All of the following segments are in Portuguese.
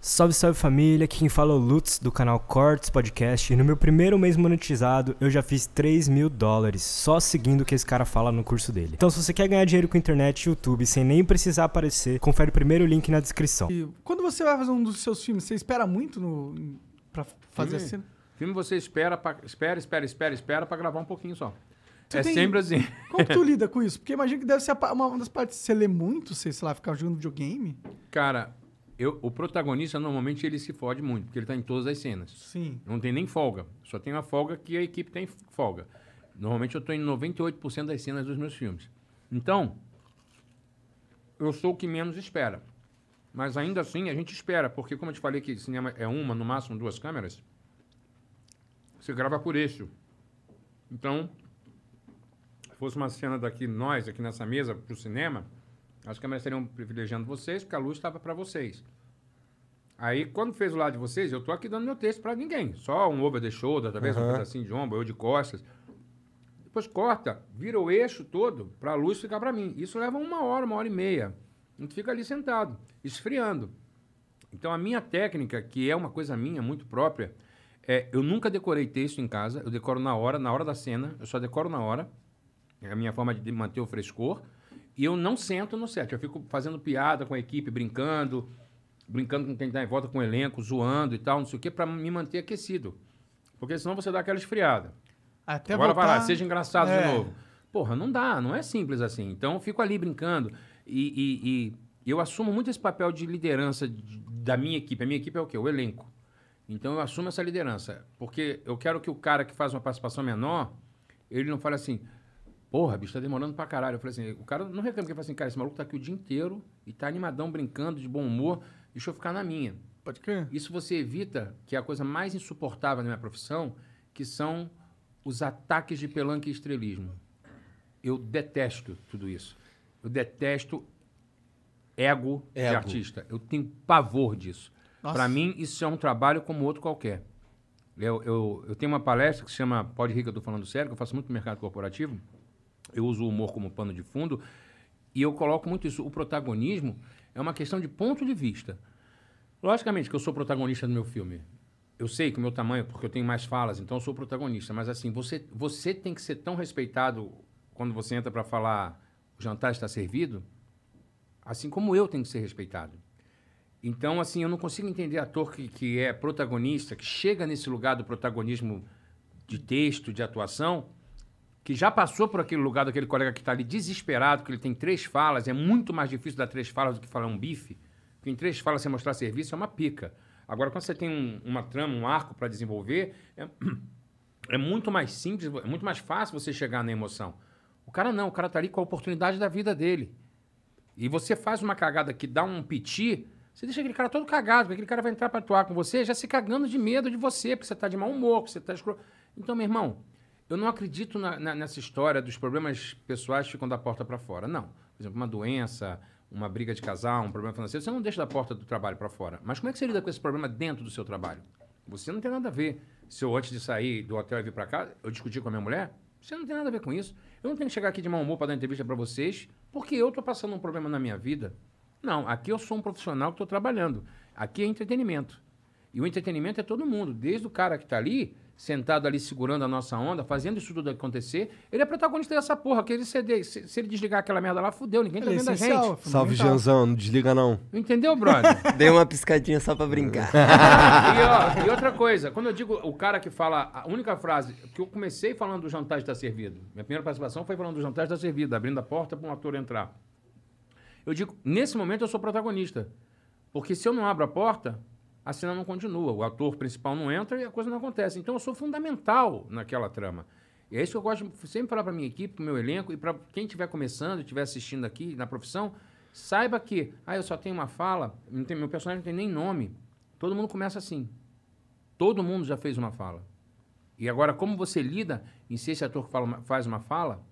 Salve, salve família, aqui quem fala é o Lutz do canal Cortes Podcast e no meu primeiro mês monetizado eu já fiz 3 mil dólares só seguindo o que esse cara fala no curso dele. Então se você quer ganhar dinheiro com internet e YouTube sem nem precisar aparecer, confere o primeiro link na descrição. E quando você vai fazer um dos seus filmes, você espera muito no, pra fazer filme, a assim? cena? Filme você espera, pra, espera, espera, espera, espera pra gravar um pouquinho só. Tu é tem... sempre assim. Como que tu lida com isso? Porque imagino que deve ser uma das partes você lê muito, sei lá, ficar jogando videogame. Cara, eu, o protagonista normalmente ele se fode muito, porque ele está em todas as cenas. Sim. Não tem nem folga. Só tem uma folga que a equipe tem folga. Normalmente eu estou em 98% das cenas dos meus filmes. Então, eu sou o que menos espera. Mas ainda assim a gente espera, porque como eu te falei que cinema é uma, no máximo duas câmeras, você grava por isso. Então, se fosse uma cena daqui, nós, aqui nessa mesa, para o cinema, as câmeras estariam privilegiando vocês, porque a luz estava para vocês. Aí, quando fez o lado de vocês, eu tô aqui dando meu texto para ninguém. Só um over the shoulder, talvez uhum. um pedacinho de ombro, eu de costas. Depois corta, vira o eixo todo para a luz ficar para mim. Isso leva uma hora, uma hora e meia. A gente fica ali sentado, esfriando. Então, a minha técnica, que é uma coisa minha, muito própria, é, eu nunca decorei texto em casa, eu decoro na hora, na hora da cena, eu só decoro na hora. É a minha forma de manter o frescor. E eu não sento no set. Eu fico fazendo piada com a equipe, brincando, brincando com quem está em volta com o elenco, zoando e tal, não sei o quê, para me manter aquecido. Porque senão você dá aquela esfriada. Até Agora voltar... vai lá, seja engraçado é. de novo. Porra, não dá, não é simples assim. Então eu fico ali brincando. E, e, e eu assumo muito esse papel de liderança de, da minha equipe. A minha equipe é o quê? O elenco. Então eu assumo essa liderança. Porque eu quero que o cara que faz uma participação menor, ele não fale assim, porra, bicho, tá demorando pra caralho. Eu falei assim, o cara não reclama, porque ele fala assim, cara, esse maluco tá aqui o dia inteiro e tá animadão, brincando, de bom humor, deixa eu ficar na minha. Pode crer. Isso você evita, que é a coisa mais insuportável na minha profissão, que são os ataques de pelanque e estrelismo. Eu detesto tudo isso. Eu detesto ego, ego. de artista. Eu tenho pavor disso. Para mim, isso é um trabalho como outro qualquer. Eu, eu, eu tenho uma palestra que se chama Pode Rica, eu tô falando sério, que eu faço muito no mercado corporativo eu uso o humor como pano de fundo, e eu coloco muito isso. O protagonismo é uma questão de ponto de vista. Logicamente que eu sou protagonista do meu filme. Eu sei que o meu tamanho, porque eu tenho mais falas, então eu sou protagonista. Mas assim, você, você tem que ser tão respeitado quando você entra para falar o jantar está servido, assim como eu tenho que ser respeitado. Então, assim, eu não consigo entender ator que, que é protagonista, que chega nesse lugar do protagonismo de texto, de atuação, que já passou por aquele lugar daquele colega que está ali desesperado, que ele tem três falas, é muito mais difícil dar três falas do que falar um bife, porque em três falas você mostrar serviço é uma pica. Agora, quando você tem um, uma trama, um arco para desenvolver, é, é, muito mais simples, é muito mais fácil você chegar na emoção. O cara não, o cara está ali com a oportunidade da vida dele. E você faz uma cagada que dá um piti, você deixa aquele cara todo cagado, porque aquele cara vai entrar para atuar com você já se cagando de medo de você, porque você está de mau humor, porque você está escuro. Então, meu irmão, eu não acredito na, na, nessa história dos problemas pessoais que ficam da porta para fora. Não. Por exemplo, uma doença, uma briga de casal, um problema financeiro, você não deixa da porta do trabalho para fora. Mas como é que você lida com esse problema dentro do seu trabalho? Você não tem nada a ver. Se eu, antes de sair do hotel e vir para cá, eu discuti com a minha mulher, você não tem nada a ver com isso. Eu não tenho que chegar aqui de mau humor para dar entrevista para vocês, porque eu estou passando um problema na minha vida. Não, aqui eu sou um profissional que estou trabalhando. Aqui é entretenimento. E o entretenimento é todo mundo, desde o cara que está ali, sentado ali segurando a nossa onda, fazendo isso tudo acontecer, ele é protagonista dessa porra, aquele CD. Se, se ele desligar aquela merda lá, fudeu, ninguém tá ele é vendo é a gente. Salve, Janzão, não desliga não. Entendeu, brother? Dei uma piscadinha só pra brincar. e, ó, e, outra coisa, quando eu digo o cara que fala, a única frase, que eu comecei falando do jantar está servido. Minha primeira participação foi falando do jantar está servido, abrindo a porta para um ator entrar. Eu digo, nesse momento eu sou protagonista. Porque se eu não abro a porta, a cena não continua, o ator principal não entra e a coisa não acontece. Então eu sou fundamental naquela trama. E é isso que eu gosto de sempre falar para minha equipe, para meu elenco e para quem estiver começando, estiver assistindo aqui na profissão, saiba que, ah, eu só tenho uma fala, tem, meu personagem não tem nem nome. Todo mundo começa assim. Todo mundo já fez uma fala. E agora, como você lida em ser esse ator fala, faz uma fala,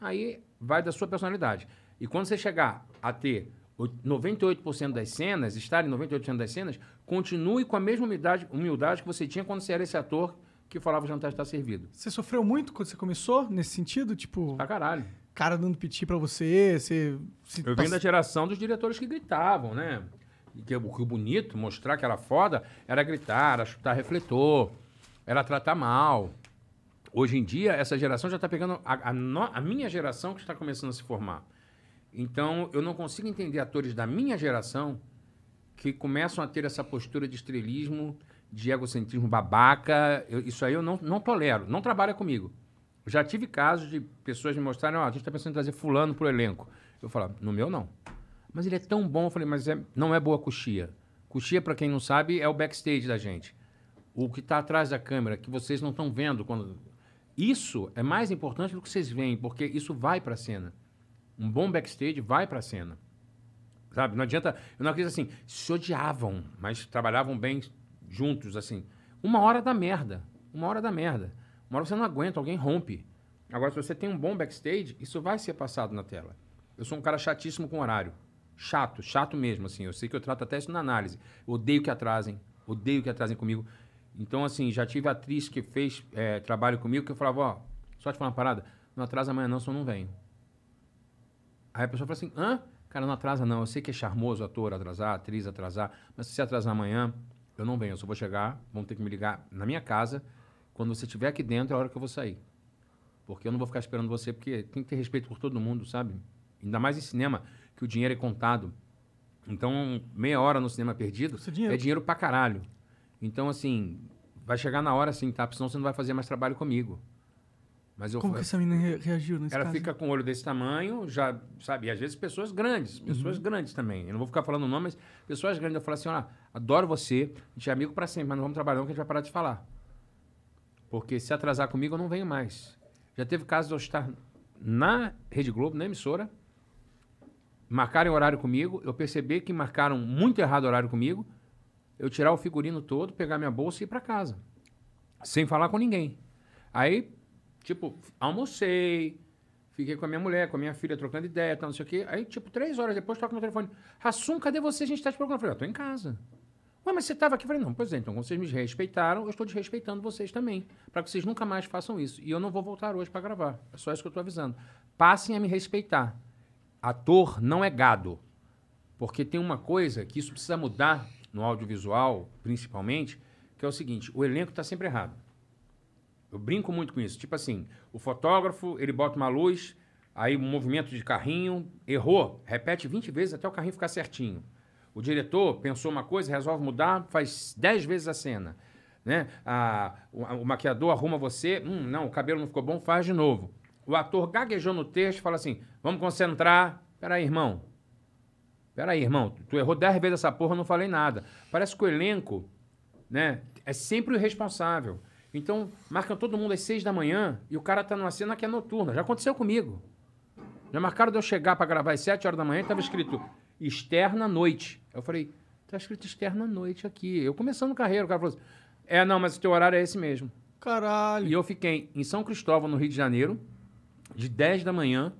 aí vai da sua personalidade. E quando você chegar a ter 98% das cenas, estar em 98% das cenas, continue com a mesma humildade, humildade que você tinha quando você era esse ator que falava o jantar está servido. Você sofreu muito quando você começou nesse sentido? Tipo. Pra caralho. Cara dando piti pra você, você. Eu vim da geração dos diretores que gritavam, né? E que, o bonito, mostrar que era foda, era gritar, era chutar refletor, era tratar mal. Hoje em dia, essa geração já está pegando a, a, no, a minha geração que está começando a se formar. Então, eu não consigo entender atores da minha geração que começam a ter essa postura de estrelismo, de egocentrismo babaca. Eu, isso aí eu não, não tolero, não trabalha comigo. já tive casos de pessoas me mostrarem, oh, a gente está pensando em trazer fulano para o elenco. Eu falo, no meu não. Mas ele é tão bom. Eu falei, mas é, não é boa coxia. Coxia, para quem não sabe, é o backstage da gente. O que está atrás da câmera, que vocês não estão vendo. quando Isso é mais importante do que vocês veem, porque isso vai para a cena. Um bom backstage vai para a cena. Sabe? Não adianta. Eu não acredito assim. Se odiavam, mas trabalhavam bem juntos, assim. Uma hora da merda. Uma hora da merda. Uma hora você não aguenta, alguém rompe. Agora, se você tem um bom backstage, isso vai ser passado na tela. Eu sou um cara chatíssimo com horário. Chato, chato mesmo, assim. Eu sei que eu trato até isso na análise. Eu odeio que atrasem. Odeio que atrasem comigo. Então, assim, já tive atriz que fez é, trabalho comigo que eu falava, ó, só te falar uma parada, não atrasa amanhã não, senão não venho. Aí a pessoa fala assim: hã? Cara, não atrasa não. Eu sei que é charmoso ator atrasar, atriz atrasar, mas se você atrasar amanhã, eu não venho. Eu só vou chegar, vão ter que me ligar na minha casa. Quando você estiver aqui dentro, é a hora que eu vou sair. Porque eu não vou ficar esperando você, porque tem que ter respeito por todo mundo, sabe? Ainda mais em cinema, que o dinheiro é contado. Então, meia hora no cinema perdido dinheiro. é dinheiro pra caralho. Então, assim, vai chegar na hora assim, tá? Porque senão você não vai fazer mais trabalho comigo. Mas eu Como fui... que essa menina reagiu nesse Ela caso? fica com o olho desse tamanho, já, sabe? E às vezes pessoas grandes, uhum. pessoas uhum. grandes também. Eu não vou ficar falando mas pessoas grandes. Eu falo assim, olha, adoro você, a gente é amigo para sempre, mas não vamos trabalhar não, que a gente vai parar de falar. Porque se atrasar comigo, eu não venho mais. Já teve casos de eu estar na Rede Globo, na emissora, marcarem horário comigo, eu percebi que marcaram muito errado horário comigo, eu tirar o figurino todo, pegar minha bolsa e ir para casa. Sem falar com ninguém. Aí Tipo, almocei, fiquei com a minha mulher, com a minha filha, trocando ideia, tal, não sei o quê. Aí, tipo, três horas depois, toca meu telefone. Rassum, cadê você? A gente tá te procurando. Eu falei, eu ah, tô em casa. Ué, mas você estava aqui? Eu falei, não, pois é, então vocês me respeitaram, eu estou desrespeitando vocês também. Para que vocês nunca mais façam isso. E eu não vou voltar hoje para gravar. É só isso que eu estou avisando. Passem a me respeitar. Ator não é gado. Porque tem uma coisa que isso precisa mudar no audiovisual, principalmente, que é o seguinte: o elenco está sempre errado. Eu brinco muito com isso. Tipo assim, o fotógrafo, ele bota uma luz, aí um movimento de carrinho, errou, repete 20 vezes até o carrinho ficar certinho. O diretor pensou uma coisa, resolve mudar, faz 10 vezes a cena. Né? A, o, a, o maquiador arruma você, hum, não, o cabelo não ficou bom, faz de novo. O ator gaguejou no texto, fala assim, vamos concentrar. Peraí, irmão. Peraí, irmão, tu errou 10 vezes essa porra, não falei nada. Parece que o elenco né, é sempre o responsável. Então, marcam todo mundo às seis da manhã e o cara tá numa cena que é noturna. Já aconteceu comigo. Já marcaram de eu chegar para gravar às sete horas da manhã e tava escrito externa noite. Eu falei, tá escrito externa noite aqui. Eu começando carreira, o cara falou assim, é, não, mas o teu horário é esse mesmo. Caralho. E eu fiquei em São Cristóvão, no Rio de Janeiro, de 10 da manhã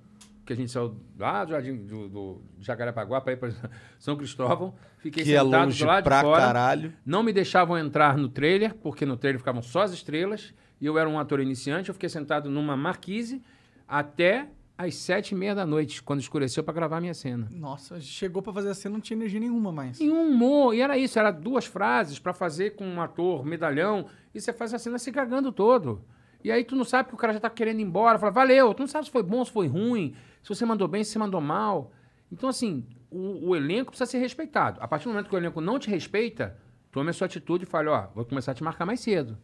que a gente saiu lá do Jardim do, do Jacarepaguá para ir para São Cristóvão. Fiquei que é sentado é longe do lado pra de fora. Caralho. Não me deixavam entrar no trailer, porque no trailer ficavam só as estrelas. E eu era um ator iniciante. Eu fiquei sentado numa marquise até às sete e meia da noite, quando escureceu para gravar a minha cena. Nossa, chegou para fazer a cena, não tinha energia nenhuma mais. Nenhum humor. E era isso, era duas frases para fazer com um ator medalhão. E você faz a cena se cagando todo. E aí tu não sabe que o cara já tá querendo ir embora. Fala, valeu. Tu não sabe se foi bom, se foi ruim se você mandou bem, se você mandou mal. Então, assim, o, o, elenco precisa ser respeitado. A partir do momento que o elenco não te respeita, tome a sua atitude e fale, ó, vou começar a te marcar mais cedo.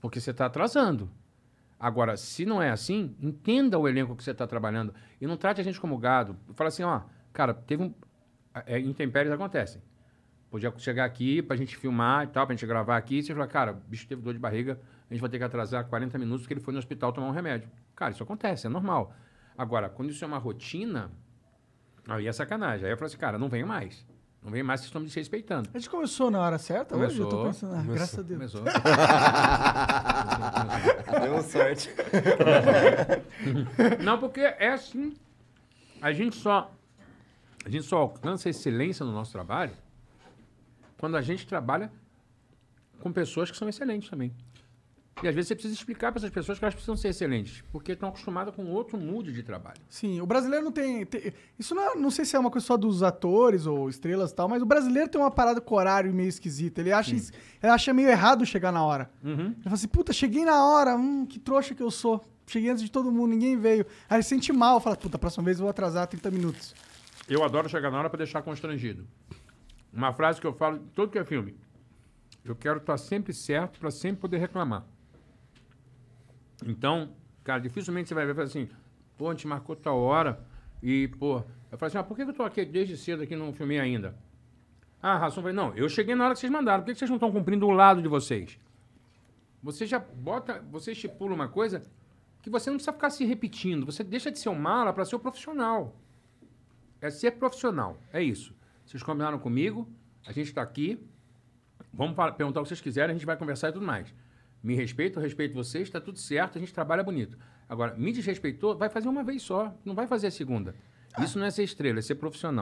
Porque você está atrasando. Agora, se não é assim, entenda o elenco que você está trabalhando. E não trate a gente como gado. Fala assim, ó, cara, teve um. É, intempéries acontecem. Podia chegar aqui pra gente filmar e tal, pra gente gravar aqui. E você fala, cara, o bicho teve dor de barriga, a gente vai ter que atrasar 40 minutos porque ele foi no hospital tomar um remédio. Cara, isso acontece, é normal. Agora, quando isso é uma rotina, aí é sacanagem. Aí eu falo assim, cara, não venho mais. Não vem mais, vocês estão me desrespeitando. A gente começou na hora certa começou, hoje? Eu tô pensando, ah, começou, graças a Deus. Começou. Deu sorte. Não, porque é assim. A gente só. A gente só alcança excelência no nosso trabalho quando a gente trabalha com pessoas que são excelentes também. E às vezes você precisa explicar para essas pessoas que elas precisam ser excelentes, porque estão acostumadas com outro mood de trabalho. Sim, o brasileiro não tem. tem isso não, é, não, sei se é uma coisa só dos atores ou estrelas e tal, mas o brasileiro tem uma parada com horário meio esquisita. Ele acha, ele acha meio errado chegar na hora. Uhum. Ele fala assim: puta, cheguei na hora, hum, que trouxa que eu sou. Cheguei antes de todo mundo, ninguém veio. Aí ele sente mal, fala: puta, próxima vez eu vou atrasar 30 minutos. Eu adoro chegar na hora para deixar constrangido. Uma frase que eu falo todo que é filme. Eu quero estar sempre certo para sempre poder reclamar. Então, cara, dificilmente você vai ver assim, pô, a gente marcou tal hora e, pô, eu falei assim, ah, por que eu tô aqui desde cedo aqui não filmei ainda? Ah, Ração, falei, não, eu cheguei na hora que vocês mandaram, por que vocês não estão cumprindo o lado de vocês? Você já bota, você estipula uma coisa que você não precisa ficar se repetindo, você deixa de ser um mala para ser um profissional. É ser profissional, é isso. Vocês combinaram comigo, a gente está aqui, vamos perguntar o que vocês quiserem, a gente vai conversar e tudo mais. Me respeito, eu respeito você, está tudo certo, a gente trabalha bonito. Agora, me desrespeitou, vai fazer uma vez só, não vai fazer a segunda. Ah. Isso não é ser estrela, é ser profissional.